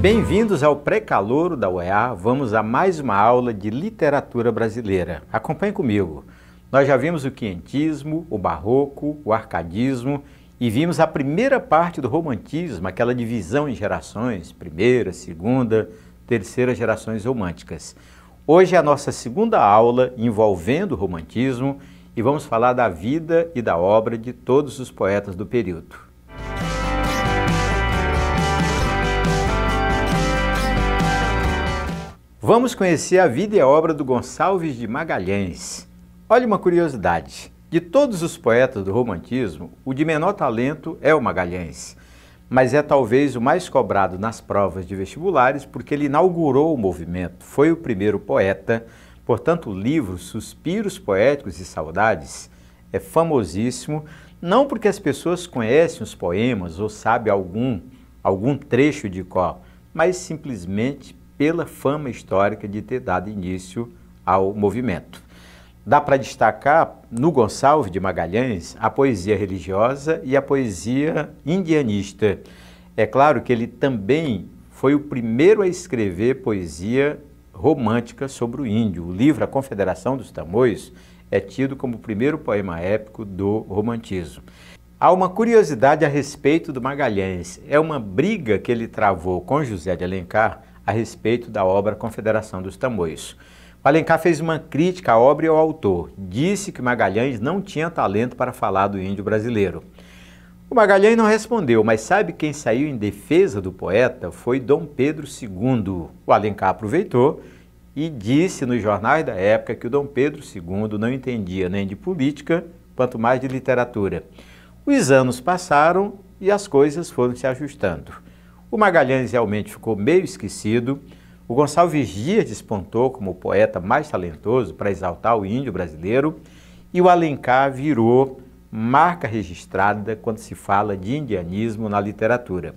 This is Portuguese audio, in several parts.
Bem-vindos ao Pré-Calouro da UEA. Vamos a mais uma aula de literatura brasileira. Acompanhe comigo. Nós já vimos o quientismo, o barroco, o arcadismo e vimos a primeira parte do romantismo, aquela divisão em gerações, primeira, segunda, terceira gerações românticas. Hoje é a nossa segunda aula envolvendo o romantismo e vamos falar da vida e da obra de todos os poetas do período. Vamos conhecer a vida e a obra do Gonçalves de Magalhães. Olha uma curiosidade: de todos os poetas do Romantismo, o de menor talento é o Magalhães, mas é talvez o mais cobrado nas provas de vestibulares porque ele inaugurou o movimento, foi o primeiro poeta, portanto, o livro Suspiros Poéticos e Saudades é famosíssimo, não porque as pessoas conhecem os poemas ou sabem algum, algum trecho de qual, mas simplesmente pela fama histórica de ter dado início ao movimento. Dá para destacar no Gonçalves de Magalhães a poesia religiosa e a poesia indianista. É claro que ele também foi o primeiro a escrever poesia romântica sobre o índio. O livro A Confederação dos Tamoios é tido como o primeiro poema épico do romantismo. Há uma curiosidade a respeito do Magalhães. É uma briga que ele travou com José de Alencar a respeito da obra Confederação dos Tamoios. Alencar fez uma crítica à obra e ao autor. Disse que Magalhães não tinha talento para falar do índio brasileiro. O Magalhães não respondeu, mas sabe quem saiu em defesa do poeta? Foi Dom Pedro II. O Alencar aproveitou e disse nos jornais da época que o Dom Pedro II não entendia nem de política, quanto mais de literatura. Os anos passaram e as coisas foram se ajustando. O Magalhães realmente ficou meio esquecido. O Gonçalves Dias despontou como o poeta mais talentoso para exaltar o índio brasileiro. E o Alencar virou marca registrada quando se fala de indianismo na literatura.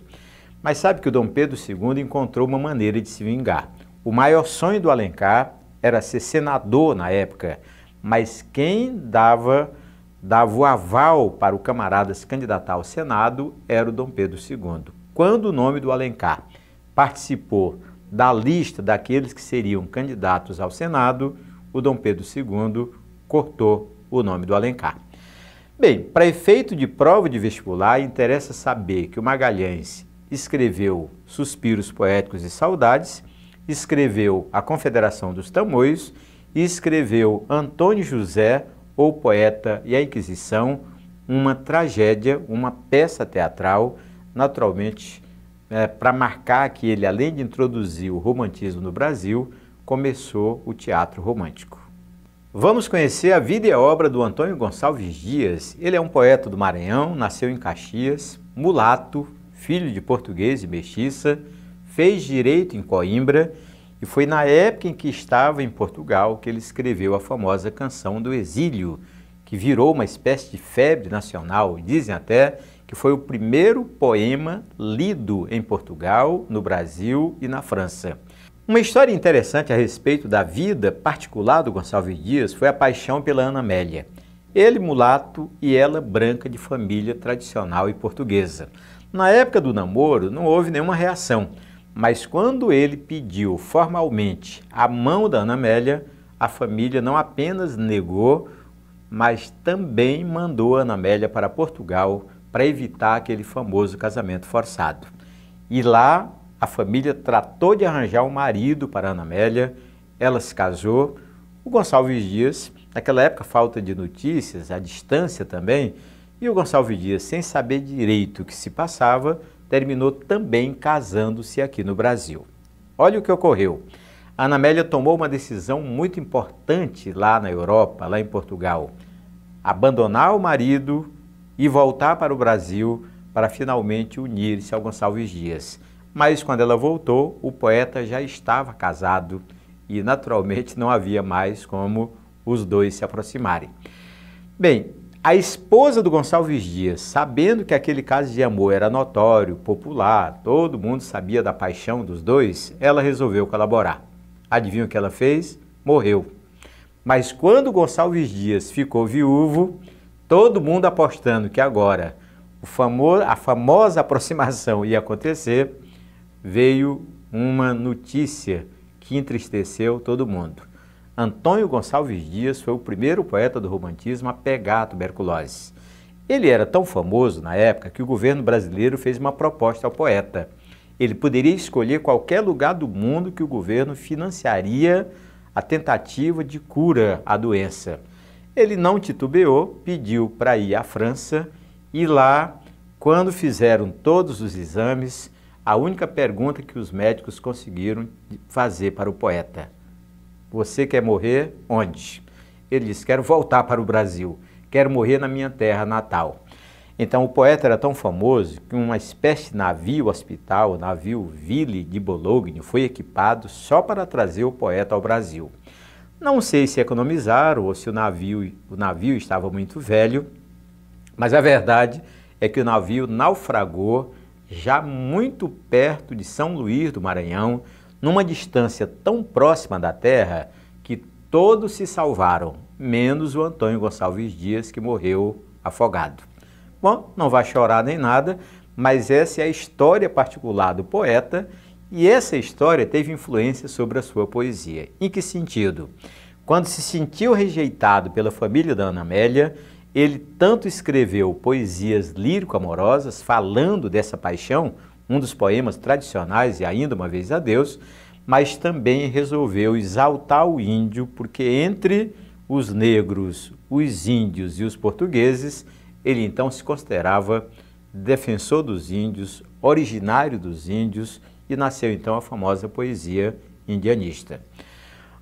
Mas sabe que o Dom Pedro II encontrou uma maneira de se vingar. O maior sonho do Alencar era ser senador na época, mas quem dava, dava o aval para o camarada se candidatar ao Senado era o Dom Pedro II. Quando o nome do Alencar participou da lista daqueles que seriam candidatos ao Senado, o Dom Pedro II cortou o nome do Alencar. Bem, para efeito de prova de vestibular, interessa saber que o Magalhães escreveu Suspiros Poéticos e Saudades, escreveu A Confederação dos Tamoios e escreveu Antônio José, ou Poeta e a Inquisição, uma tragédia, uma peça teatral naturalmente, é, para marcar que ele, além de introduzir o romantismo no Brasil, começou o teatro romântico. Vamos conhecer a vida e a obra do Antônio Gonçalves Dias. Ele é um poeta do Maranhão, nasceu em Caxias, mulato, filho de português e mestiça, fez direito em Coimbra e foi na época em que estava em Portugal que ele escreveu a famosa canção do exílio, que virou uma espécie de febre nacional, dizem até que foi o primeiro poema lido em Portugal, no Brasil e na França. Uma história interessante a respeito da vida particular do Gonçalves Dias foi a paixão pela Ana Amélia. Ele mulato e ela branca de família tradicional e portuguesa. Na época do namoro não houve nenhuma reação, mas quando ele pediu formalmente a mão da Ana Amélia, a família não apenas negou, mas também mandou Ana Amélia para Portugal para evitar aquele famoso casamento forçado. E lá a família tratou de arranjar um marido para Ana Amélia, ela se casou. O Gonçalves Dias, naquela época falta de notícias, a distância também, e o Gonçalves Dias, sem saber direito o que se passava, terminou também casando-se aqui no Brasil. Olha o que ocorreu. A Ana Amélia tomou uma decisão muito importante lá na Europa, lá em Portugal. Abandonar o marido e voltar para o Brasil para finalmente unir-se ao Gonçalves Dias. Mas quando ela voltou, o poeta já estava casado e naturalmente não havia mais como os dois se aproximarem. Bem, a esposa do Gonçalves Dias, sabendo que aquele caso de amor era notório, popular, todo mundo sabia da paixão dos dois, ela resolveu colaborar. Adivinha o que ela fez? Morreu. Mas quando Gonçalves Dias ficou viúvo, todo mundo apostando que agora a famosa aproximação ia acontecer, veio uma notícia que entristeceu todo mundo. Antônio Gonçalves Dias foi o primeiro poeta do romantismo a pegar a tuberculose. Ele era tão famoso na época que o governo brasileiro fez uma proposta ao poeta. Ele poderia escolher qualquer lugar do mundo que o governo financiaria a tentativa de cura à doença. Ele não titubeou, pediu para ir à França e lá, quando fizeram todos os exames, a única pergunta que os médicos conseguiram fazer para o poeta: Você quer morrer onde? Ele disse: Quero voltar para o Brasil, quero morrer na minha terra natal. Então o poeta era tão famoso que uma espécie de navio hospital, o navio Ville de Bologna, foi equipado só para trazer o poeta ao Brasil. Não sei se economizaram ou se o navio, o navio estava muito velho, mas a verdade é que o navio naufragou já muito perto de São Luís do Maranhão, numa distância tão próxima da terra que todos se salvaram, menos o Antônio Gonçalves Dias, que morreu afogado. Bom, não vai chorar nem nada, mas essa é a história particular do poeta e essa história teve influência sobre a sua poesia. Em que sentido? Quando se sentiu rejeitado pela família da Ana Amélia, ele tanto escreveu poesias lírico-amorosas falando dessa paixão, um dos poemas tradicionais e ainda uma vez a Deus, mas também resolveu exaltar o índio, porque entre os negros, os índios e os portugueses, ele então se considerava defensor dos índios, originário dos índios nasceu então a famosa poesia indianista.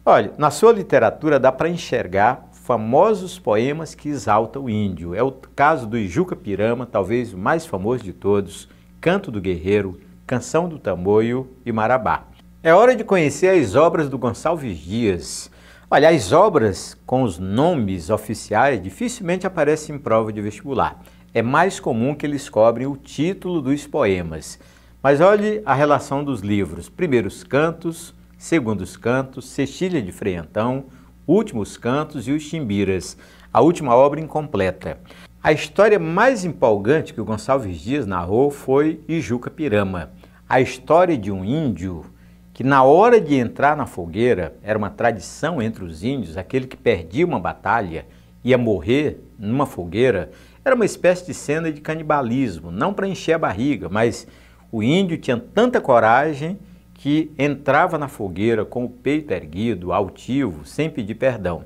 Olha, na sua literatura dá para enxergar famosos poemas que exaltam o índio. É o caso do Ijuca Pirama, talvez o mais famoso de todos, Canto do Guerreiro, Canção do Tamoio e Marabá. É hora de conhecer as obras do Gonçalves Dias. Olha, as obras com os nomes oficiais dificilmente aparecem em prova de vestibular. É mais comum que eles cobrem o título dos poemas. Mas olhe a relação dos livros: Primeiros Cantos, Segundos Cantos, Cestilha de Freiantão, Últimos Cantos e Os Chimbiras, a última obra incompleta. A história mais empolgante que o Gonçalves Dias narrou foi Ijuca Pirama, a história de um índio que na hora de entrar na fogueira, era uma tradição entre os índios, aquele que perdia uma batalha ia morrer numa fogueira, era uma espécie de cena de canibalismo, não para encher a barriga, mas o índio tinha tanta coragem que entrava na fogueira com o peito erguido, altivo, sem pedir perdão.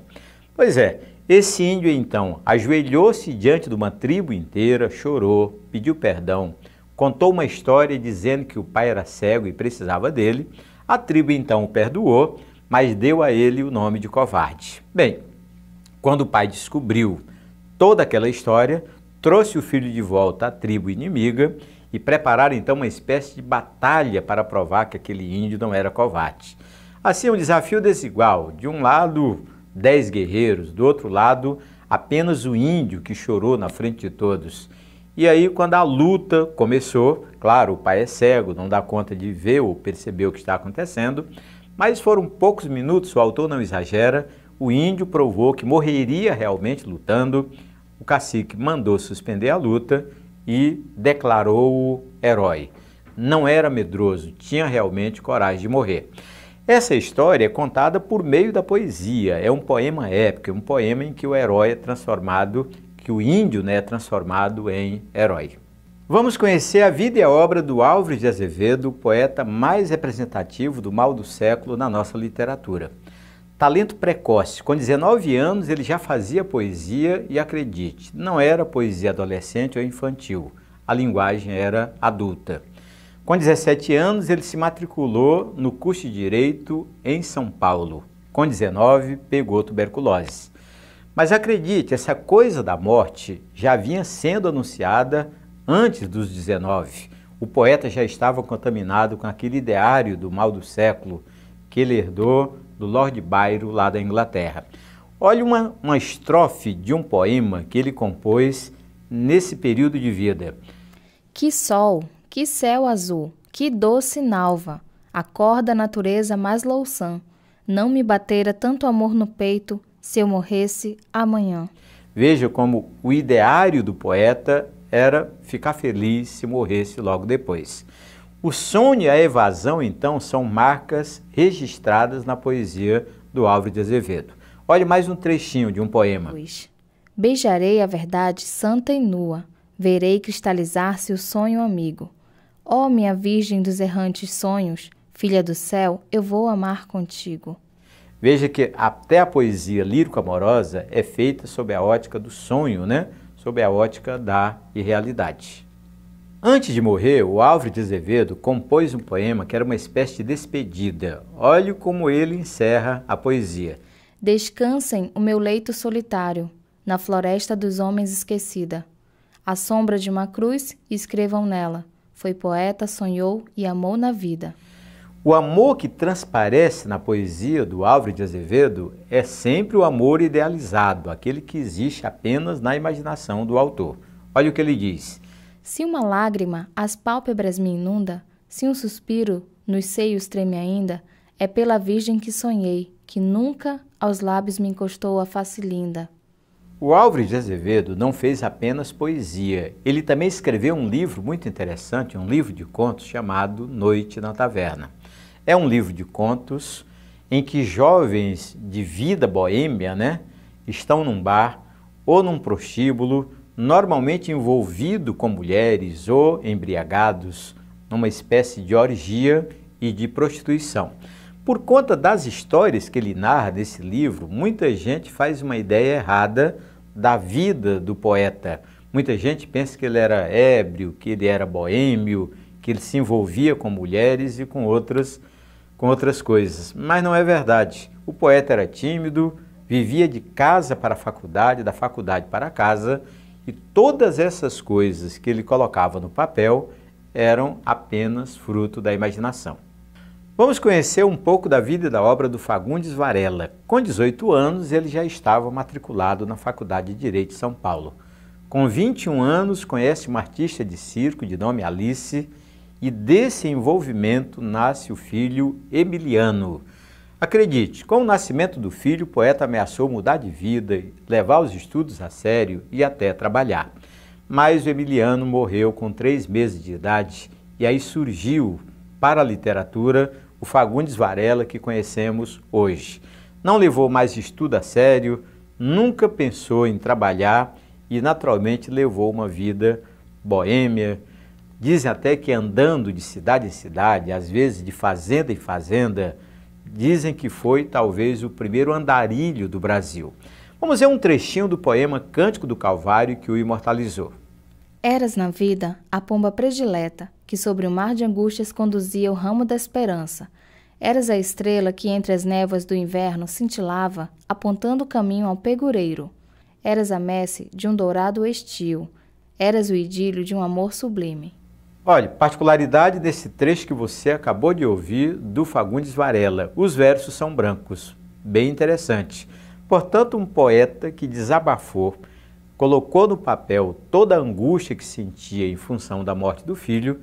Pois é, esse índio então ajoelhou-se diante de uma tribo inteira, chorou, pediu perdão, contou uma história dizendo que o pai era cego e precisava dele. A tribo então o perdoou, mas deu a ele o nome de covarde. Bem, quando o pai descobriu toda aquela história, trouxe o filho de volta à tribo inimiga e prepararam então uma espécie de batalha para provar que aquele índio não era covarde. Assim, um desafio desigual. De um lado, dez guerreiros, do outro lado, apenas o índio que chorou na frente de todos. E aí, quando a luta começou, claro, o pai é cego, não dá conta de ver ou perceber o que está acontecendo, mas foram poucos minutos, o autor não exagera, o índio provou que morreria realmente lutando, o cacique mandou suspender a luta e declarou-o herói. Não era medroso, tinha realmente coragem de morrer. Essa história é contada por meio da poesia. É um poema épico, um poema em que o herói é transformado, que o índio né, é transformado em herói. Vamos conhecer a vida e a obra do Álvares de Azevedo, poeta mais representativo do mal do século na nossa literatura. Talento precoce. Com 19 anos, ele já fazia poesia e, acredite, não era poesia adolescente ou infantil. A linguagem era adulta. Com 17 anos, ele se matriculou no curso de Direito em São Paulo. Com 19, pegou tuberculose. Mas acredite, essa coisa da morte já vinha sendo anunciada antes dos 19. O poeta já estava contaminado com aquele ideário do mal do século que ele herdou do Lord Byron, lá da Inglaterra. Olha uma, uma estrofe de um poema que ele compôs nesse período de vida. Que sol, que céu azul, que doce nalva, acorda a natureza mais louçã, não me batera tanto amor no peito se eu morresse amanhã. Veja como o ideário do poeta era ficar feliz se morresse logo depois. O sonho e a evasão, então, são marcas registradas na poesia do Álvaro de Azevedo. Olhe mais um trechinho de um poema. Beijarei a verdade santa e nua, verei cristalizar-se o sonho amigo. Ó oh, minha virgem dos errantes sonhos, filha do céu, eu vou amar contigo. Veja que até a poesia lírico-amorosa é feita sob a ótica do sonho, né? sob a ótica da irrealidade. Antes de morrer, o Álvaro de Azevedo compôs um poema que era uma espécie de despedida. Olhe como ele encerra a poesia. Descansem o meu leito solitário, na floresta dos homens esquecida. A sombra de uma cruz, escrevam nela. Foi poeta, sonhou e amou na vida. O amor que transparece na poesia do Álvaro de Azevedo é sempre o amor idealizado, aquele que existe apenas na imaginação do autor. Olha o que ele diz. Se uma lágrima as pálpebras me inunda, se um suspiro nos seios treme ainda, é pela Virgem que sonhei, que nunca aos lábios me encostou a face linda. O Álvares de Azevedo não fez apenas poesia, ele também escreveu um livro muito interessante, um livro de contos chamado Noite na Taverna. É um livro de contos em que jovens de vida boêmia né, estão num bar ou num prostíbulo normalmente envolvido com mulheres ou embriagados, numa espécie de orgia e de prostituição. Por conta das histórias que ele narra nesse livro, muita gente faz uma ideia errada da vida do poeta. Muita gente pensa que ele era ébrio, que ele era boêmio, que ele se envolvia com mulheres e com outras, com outras coisas. Mas não é verdade. O poeta era tímido, vivia de casa para a faculdade, da faculdade para a casa e todas essas coisas que ele colocava no papel eram apenas fruto da imaginação. Vamos conhecer um pouco da vida e da obra do Fagundes Varela. Com 18 anos, ele já estava matriculado na Faculdade de Direito de São Paulo. Com 21 anos, conhece uma artista de circo de nome Alice e desse envolvimento nasce o filho Emiliano. Acredite, com o nascimento do filho, o poeta ameaçou mudar de vida, levar os estudos a sério e até trabalhar. Mas o Emiliano morreu com três meses de idade e aí surgiu para a literatura o Fagundes Varela que conhecemos hoje. Não levou mais estudo a sério, nunca pensou em trabalhar e naturalmente levou uma vida boêmia. Dizem até que andando de cidade em cidade, às vezes de fazenda em fazenda, Dizem que foi talvez o primeiro andarilho do Brasil. Vamos ver um trechinho do poema Cântico do Calvário que o imortalizou. Eras na vida a pomba predileta que sobre o mar de angústias conduzia o ramo da esperança. Eras a estrela que entre as névoas do inverno cintilava, apontando o caminho ao pegureiro. Eras a messe de um dourado estio. Eras o idílio de um amor sublime. Olha, particularidade desse trecho que você acabou de ouvir do Fagundes Varela. Os versos são brancos, bem interessante. Portanto, um poeta que desabafou, colocou no papel toda a angústia que sentia em função da morte do filho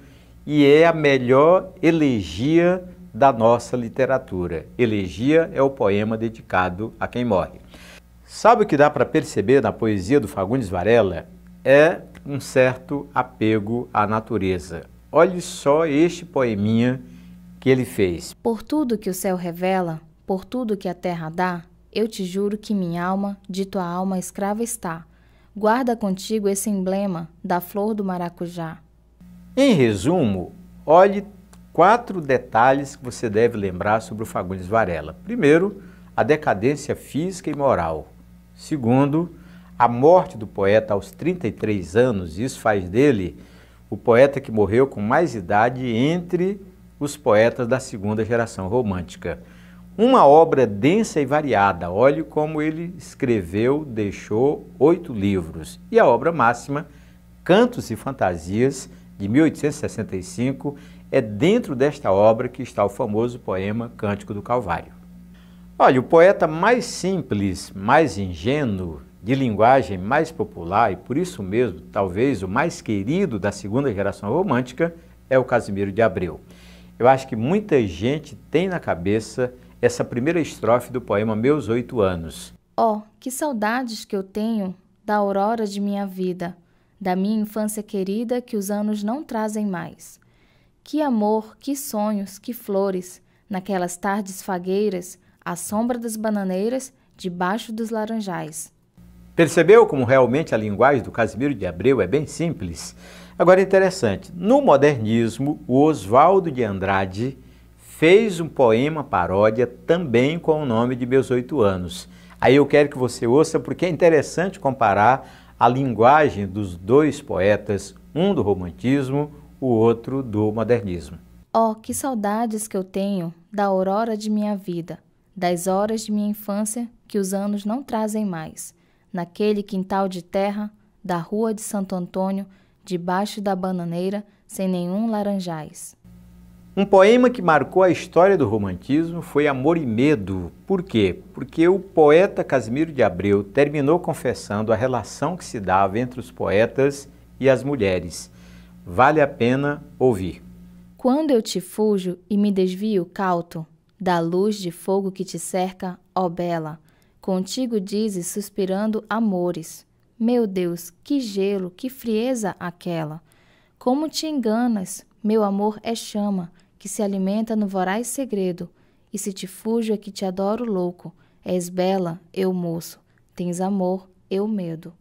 e é a melhor elegia da nossa literatura. Elegia é o poema dedicado a quem morre. Sabe o que dá para perceber na poesia do Fagundes Varela? É um certo apego à natureza. Olhe só este poeminha que ele fez. Por tudo que o céu revela, por tudo que a terra dá, eu te juro que minha alma, de tua alma escrava está. Guarda contigo esse emblema da flor do maracujá. Em resumo, olhe quatro detalhes que você deve lembrar sobre o Fagundes Varela. Primeiro, a decadência física e moral. Segundo, a morte do poeta aos 33 anos, isso faz dele o poeta que morreu com mais idade entre os poetas da segunda geração romântica. Uma obra densa e variada, olhe como ele escreveu, deixou oito livros. E a obra máxima, Cantos e Fantasias, de 1865, é dentro desta obra que está o famoso poema Cântico do Calvário. Olha, o poeta mais simples, mais ingênuo de linguagem mais popular e por isso mesmo talvez o mais querido da segunda geração romântica é o Casimiro de Abreu. Eu acho que muita gente tem na cabeça essa primeira estrofe do poema Meus Oito Anos. Oh, que saudades que eu tenho da aurora de minha vida, da minha infância querida que os anos não trazem mais. Que amor, que sonhos, que flores, naquelas tardes fagueiras, à sombra das bananeiras, debaixo dos laranjais. Percebeu como realmente a linguagem do Casimiro de Abreu é bem simples? Agora, interessante, no modernismo, o Oswaldo de Andrade fez um poema paródia também com o nome de Meus Oito Anos. Aí eu quero que você ouça, porque é interessante comparar a linguagem dos dois poetas, um do romantismo, o outro do modernismo. Oh, que saudades que eu tenho da aurora de minha vida, das horas de minha infância que os anos não trazem mais naquele quintal de terra da rua de Santo Antônio, debaixo da bananeira, sem nenhum laranjais. Um poema que marcou a história do romantismo foi Amor e Medo. Por quê? Porque o poeta Casimiro de Abreu terminou confessando a relação que se dava entre os poetas e as mulheres. Vale a pena ouvir. Quando eu te fujo e me desvio cauto da luz de fogo que te cerca, ó bela, Contigo dizes, suspirando, amores. Meu Deus, que gelo, que frieza aquela! Como te enganas? Meu amor é chama, que se alimenta no voraz segredo. E se te fujo é que te adoro louco. És bela, eu moço. Tens amor, eu medo.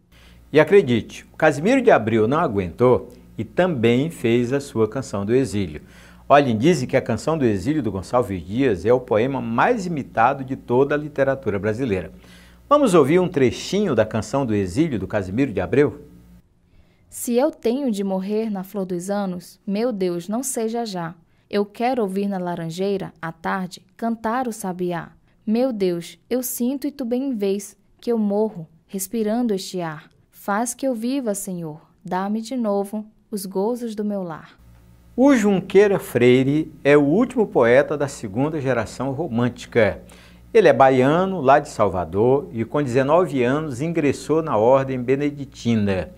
E acredite, Casimiro de Abril não aguentou e também fez a sua canção do exílio. Olhem, dizem que a Canção do Exílio do Gonçalves Dias é o poema mais imitado de toda a literatura brasileira. Vamos ouvir um trechinho da Canção do Exílio do Casimiro de Abreu? Se eu tenho de morrer na flor dos anos, meu Deus, não seja já. Eu quero ouvir na laranjeira, à tarde, cantar o sabiá. Meu Deus, eu sinto e tu bem vês que eu morro, respirando este ar. Faz que eu viva, Senhor, dá-me de novo os gozos do meu lar. O Junqueira Freire é o último poeta da segunda geração romântica. Ele é baiano, lá de Salvador, e com 19 anos ingressou na ordem beneditina.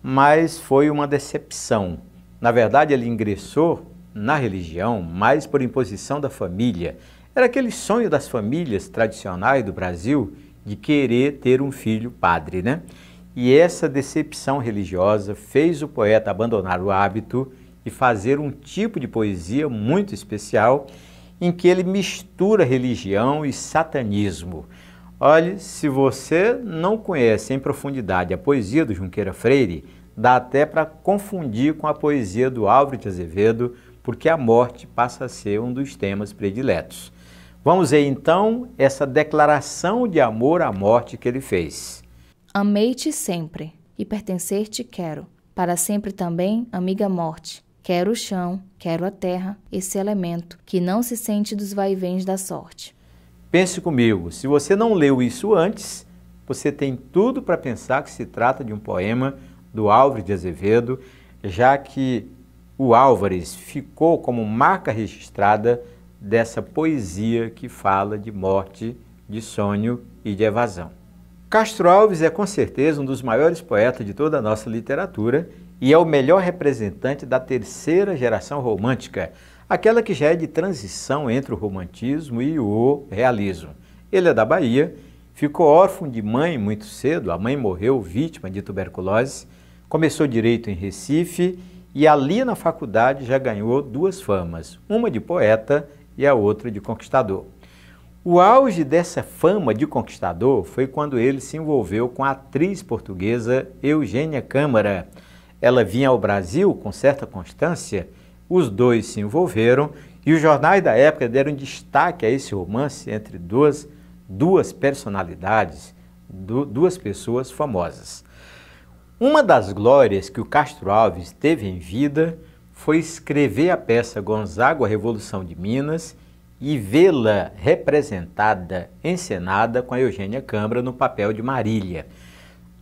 Mas foi uma decepção. Na verdade, ele ingressou na religião mais por imposição da família. Era aquele sonho das famílias tradicionais do Brasil de querer ter um filho padre, né? E essa decepção religiosa fez o poeta abandonar o hábito e fazer um tipo de poesia muito especial em que ele mistura religião e satanismo. Olhe, se você não conhece em profundidade a poesia do Junqueira Freire, dá até para confundir com a poesia do Álvaro de Azevedo, porque a morte passa a ser um dos temas prediletos. Vamos ver então essa declaração de amor à morte que ele fez. Amei-te sempre e pertencer-te quero, para sempre também, amiga morte. Quero o chão, quero a terra, esse elemento que não se sente dos vaivéns da sorte. Pense comigo, se você não leu isso antes, você tem tudo para pensar que se trata de um poema do Álvares de Azevedo, já que o Álvares ficou como marca registrada dessa poesia que fala de morte, de sonho e de evasão. Castro Alves é com certeza um dos maiores poetas de toda a nossa literatura e é o melhor representante da terceira geração romântica, aquela que já é de transição entre o romantismo e o realismo. Ele é da Bahia, ficou órfão de mãe muito cedo, a mãe morreu vítima de tuberculose, começou direito em Recife e ali na faculdade já ganhou duas famas, uma de poeta e a outra de conquistador. O auge dessa fama de conquistador foi quando ele se envolveu com a atriz portuguesa Eugênia Câmara ela vinha ao Brasil com certa constância, os dois se envolveram e os jornais da época deram destaque a esse romance entre duas, duas personalidades, duas pessoas famosas. Uma das glórias que o Castro Alves teve em vida foi escrever a peça Gonzaga a Revolução de Minas e vê-la representada, encenada com a Eugênia Câmara no papel de Marília.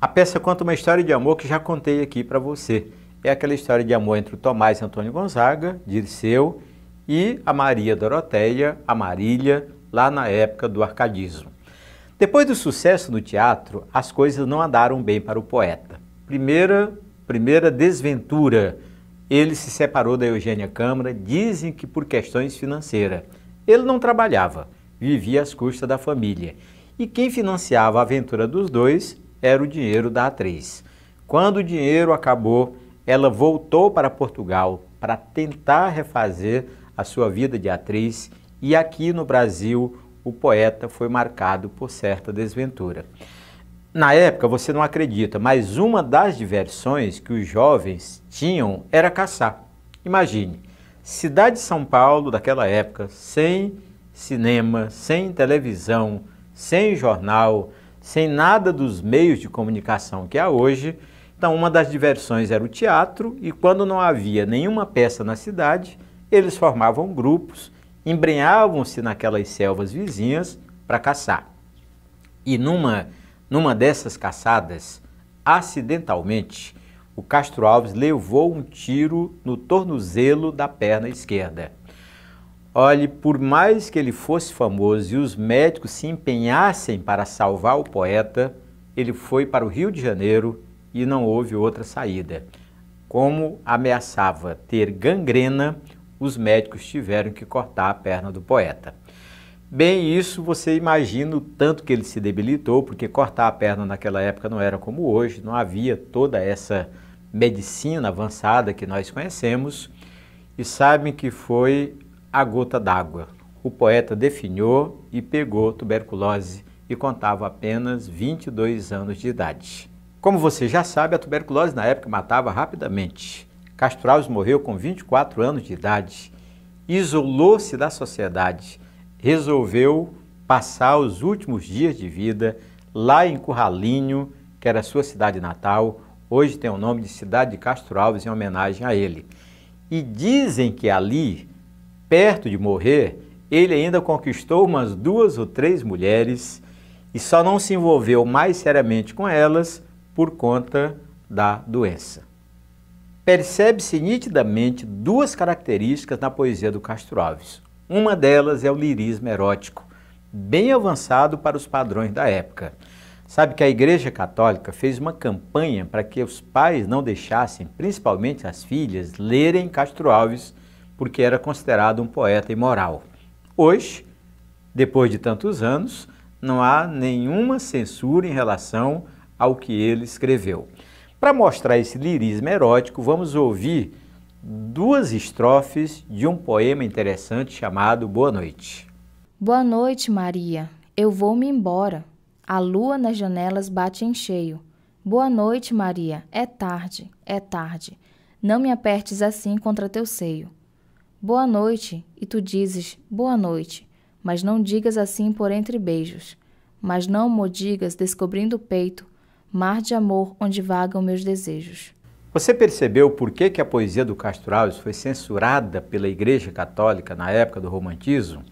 A peça conta uma história de amor que já contei aqui para você. É aquela história de amor entre o Tomás Antônio Gonzaga, Dirceu, e a Maria Doroteia, a Marília, lá na época do arcadismo. Depois do sucesso no teatro, as coisas não andaram bem para o poeta. Primeira, primeira desventura, ele se separou da Eugênia Câmara, dizem que por questões financeiras. Ele não trabalhava, vivia às custas da família. E quem financiava a aventura dos dois era o dinheiro da atriz. Quando o dinheiro acabou, ela voltou para Portugal para tentar refazer a sua vida de atriz e aqui no Brasil o poeta foi marcado por certa desventura. Na época você não acredita, mas uma das diversões que os jovens tinham era caçar. Imagine, cidade de São Paulo daquela época, sem cinema, sem televisão, sem jornal, sem nada dos meios de comunicação que há hoje. Então, uma das diversões era o teatro, e quando não havia nenhuma peça na cidade, eles formavam grupos, embrenhavam-se naquelas selvas vizinhas para caçar. E numa, numa dessas caçadas, acidentalmente, o Castro Alves levou um tiro no tornozelo da perna esquerda. Olhe, por mais que ele fosse famoso e os médicos se empenhassem para salvar o poeta, ele foi para o Rio de Janeiro e não houve outra saída. Como ameaçava ter gangrena, os médicos tiveram que cortar a perna do poeta. Bem, isso você imagina o tanto que ele se debilitou, porque cortar a perna naquela época não era como hoje, não havia toda essa medicina avançada que nós conhecemos. E sabem que foi a Gota d'Água. O poeta definhou e pegou tuberculose e contava apenas 22 anos de idade. Como você já sabe, a tuberculose na época matava rapidamente. Castro Alves morreu com 24 anos de idade, isolou-se da sociedade, resolveu passar os últimos dias de vida lá em Curralinho, que era sua cidade natal, hoje tem o nome de Cidade de Castro Alves em homenagem a ele. E dizem que ali Perto de morrer, ele ainda conquistou umas duas ou três mulheres e só não se envolveu mais seriamente com elas por conta da doença. Percebe-se nitidamente duas características na poesia do Castro Alves. Uma delas é o lirismo erótico, bem avançado para os padrões da época. Sabe que a Igreja Católica fez uma campanha para que os pais não deixassem, principalmente as filhas, lerem Castro Alves porque era considerado um poeta imoral. Hoje, depois de tantos anos, não há nenhuma censura em relação ao que ele escreveu. Para mostrar esse lirismo erótico, vamos ouvir duas estrofes de um poema interessante chamado Boa Noite. Boa noite, Maria. Eu vou-me embora. A lua nas janelas bate em cheio. Boa noite, Maria. É tarde, é tarde. Não me apertes assim contra teu seio. Boa noite, e tu dizes boa noite, mas não digas assim por entre beijos. Mas não mo digas descobrindo o peito, mar de amor onde vagam meus desejos. Você percebeu por que, que a poesia do Castro Alves foi censurada pela Igreja Católica na época do Romantismo?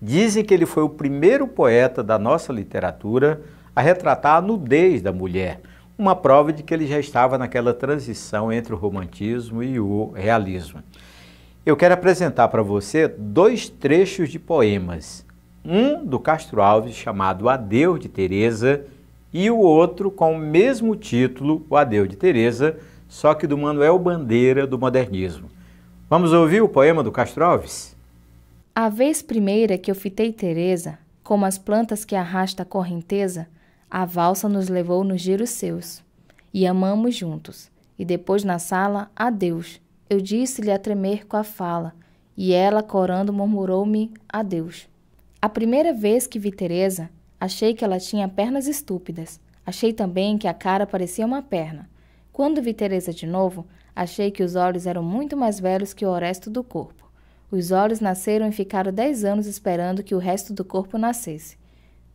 Dizem que ele foi o primeiro poeta da nossa literatura a retratar a nudez da mulher, uma prova de que ele já estava naquela transição entre o romantismo e o realismo eu quero apresentar para você dois trechos de poemas. Um do Castro Alves chamado Adeus de Teresa e o outro com o mesmo título, O Adeus de Teresa, só que do Manuel Bandeira do Modernismo. Vamos ouvir o poema do Castro Alves? A vez primeira que eu fitei Teresa, como as plantas que arrasta a correnteza, a valsa nos levou nos giros seus. E amamos juntos. E depois na sala, adeus eu disse-lhe a tremer com a fala, e ela, corando, murmurou-me adeus. A primeira vez que vi Teresa, achei que ela tinha pernas estúpidas. Achei também que a cara parecia uma perna. Quando vi Teresa de novo, achei que os olhos eram muito mais velhos que o resto do corpo. Os olhos nasceram e ficaram dez anos esperando que o resto do corpo nascesse.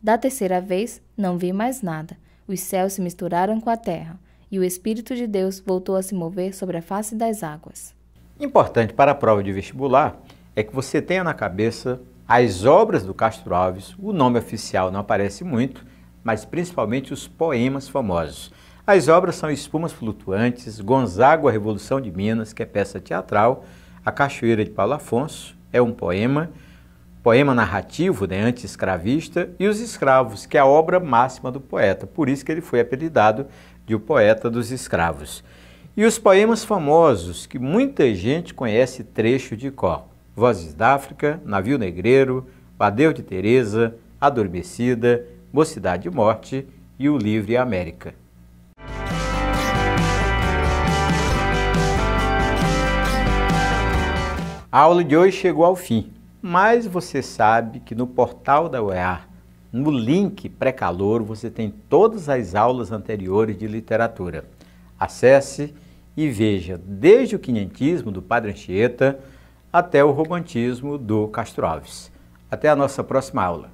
Da terceira vez, não vi mais nada. Os céus se misturaram com a terra e o Espírito de Deus voltou a se mover sobre a face das águas. Importante para a prova de vestibular é que você tenha na cabeça as obras do Castro Alves, o nome oficial não aparece muito, mas principalmente os poemas famosos. As obras são Espumas Flutuantes, Gonzago, a Revolução de Minas, que é peça teatral, A Cachoeira de Paulo Afonso, é um poema, poema narrativo, né, anti-escravista, e Os Escravos, que é a obra máxima do poeta, por isso que ele foi apelidado e o poeta dos escravos. E os poemas famosos que muita gente conhece trecho de cor. Vozes da África, Navio Negreiro, Badeu de Teresa, Adormecida, Mocidade e Morte e O Livre América. A aula de hoje chegou ao fim, mas você sabe que no portal da UEA no link pré-calor você tem todas as aulas anteriores de literatura. Acesse e veja desde o quinhentismo do Padre Anchieta até o romantismo do Castro Alves. Até a nossa próxima aula.